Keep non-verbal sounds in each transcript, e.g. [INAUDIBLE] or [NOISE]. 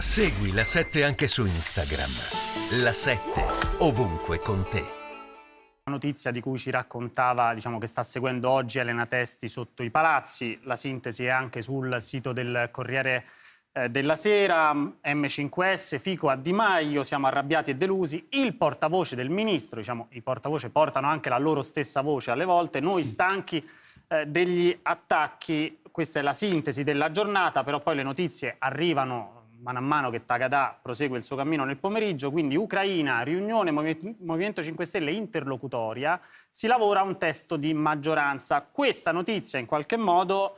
Segui la 7 anche su Instagram. La 7 ovunque con te. La notizia di cui ci raccontava, diciamo, che sta seguendo oggi Elena Testi sotto i palazzi, la sintesi è anche sul sito del Corriere eh, della Sera, M5S, Fico a Di Maio, siamo arrabbiati e delusi, il portavoce del ministro, diciamo, i portavoce portano anche la loro stessa voce alle volte, noi stanchi eh, degli attacchi, questa è la sintesi della giornata, però poi le notizie arrivano mano a mano che Tagadà prosegue il suo cammino nel pomeriggio, quindi Ucraina, riunione Movimento 5 Stelle interlocutoria, si lavora un testo di maggioranza. Questa notizia in qualche modo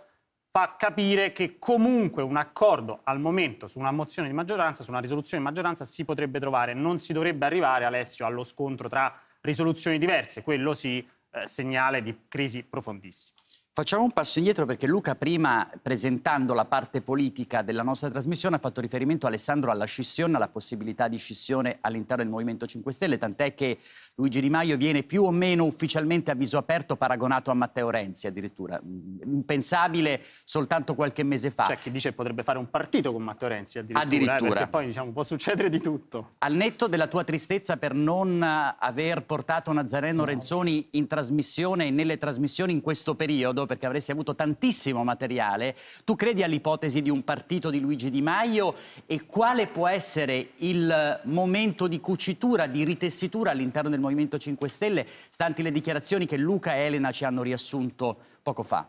fa capire che comunque un accordo al momento su una mozione di maggioranza, su una risoluzione di maggioranza si potrebbe trovare, non si dovrebbe arrivare Alessio allo scontro tra risoluzioni diverse, quello sì eh, segnale di crisi profondissima. Facciamo un passo indietro perché Luca prima, presentando la parte politica della nostra trasmissione, ha fatto riferimento Alessandro alla scissione, alla possibilità di scissione all'interno del Movimento 5 Stelle, tant'è che Luigi Di Maio viene più o meno ufficialmente a viso aperto paragonato a Matteo Renzi addirittura, mm, impensabile soltanto qualche mese fa. C'è chi dice che potrebbe fare un partito con Matteo Renzi addirittura, eh, addirittura. Eh, perché poi diciamo, può succedere di tutto. Al netto della tua tristezza per non aver portato Nazareno no. Renzoni in trasmissione e nelle trasmissioni in questo periodo, chiedo, perché avresti avuto tantissimo materiale, tu credi all'ipotesi di un partito di Luigi Di Maio e quale può essere il momento di cucitura, di ritessitura all'interno del Movimento 5 Stelle, stanti le dichiarazioni che Luca e Elena ci hanno riassunto poco fa?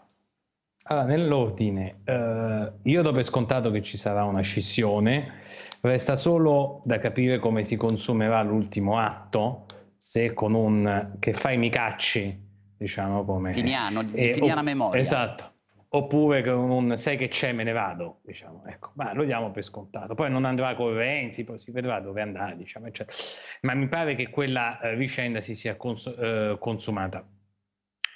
Allora, nell'ordine, eh, io do per scontato che ci sarà una scissione, resta solo da capire come si consumerà l'ultimo atto, se con un che fai mi cacci diciamo come... Finiano, eh, finiana memoria. Esatto. Oppure con un sai che c'è, me ne vado, diciamo, ecco, ma lo diamo per scontato. Poi non andrà con Renzi, poi si vedrà dove andare diciamo, eccetera. Ma mi pare che quella eh, vicenda si sia cons- eh, consumata.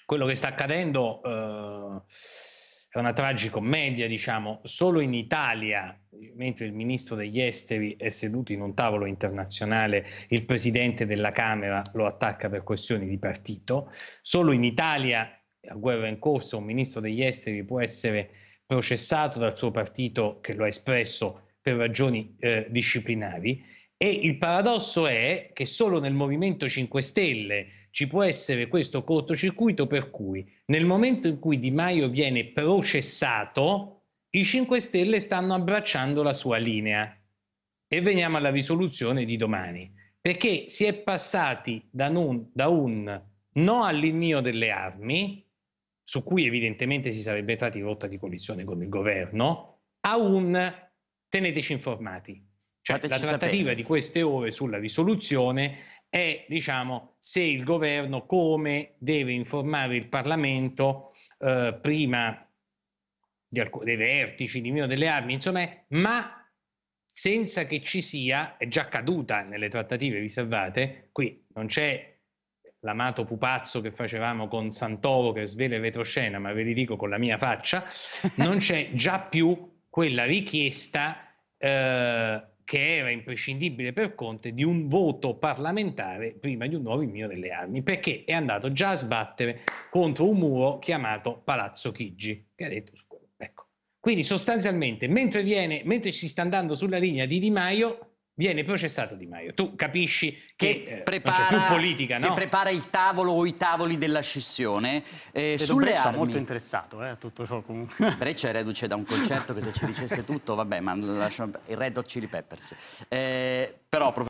Quello che sta accadendo eh, è una tragicommedia, diciamo, solo in Italia, mentre il ministro degli esteri è seduto in un tavolo internazionale, il presidente della Camera lo attacca per questioni di partito, solo in Italia, a guerra in corso, un ministro degli esteri può essere processato dal suo partito che lo ha espresso per ragioni eh, disciplinari e il paradosso è che solo nel Movimento 5 Stelle ci può essere questo cortocircuito per cui nel momento in cui Di Maio viene processato, i 5 Stelle stanno abbracciando la sua linea. E veniamo alla risoluzione di domani, perché si è passati da, non, da un no all'invio delle armi, su cui evidentemente si sarebbe entrati in rotta di coalizione con il governo, a un teneteci informati. Cioè, Fateci la trattativa sapere. di queste ore sulla risoluzione è, diciamo, se il governo come deve informare il Parlamento eh, prima di alc- dei vertici, di meno delle armi, insomma, ma senza che ci sia, è già caduta nelle trattative riservate, qui non c'è l'amato pupazzo che facevamo con Santoro che svela il retroscena, ma ve li dico con la mia faccia, non c'è già più quella richiesta eh, che era imprescindibile per Conte di un voto parlamentare prima di un nuovo invio delle armi, perché è andato già a sbattere contro un muro chiamato Palazzo Chigi, che ha detto su quello. Ecco. Quindi sostanzialmente, mentre, viene, mentre ci sta andando sulla linea di Di Maio, viene processato Di Maio. Tu capisci che, che eh, prepara, eh, più politica, no? Che prepara il tavolo o i tavoli della scissione. Eh, sulle Breccia armi... molto interessato eh, a tutto ciò comunque. [LAUGHS] Breccia è reduce da un concerto che se ci dicesse tutto, vabbè, ma lasciamo... Il Red Hot Chili Peppers. Eh, però, professor...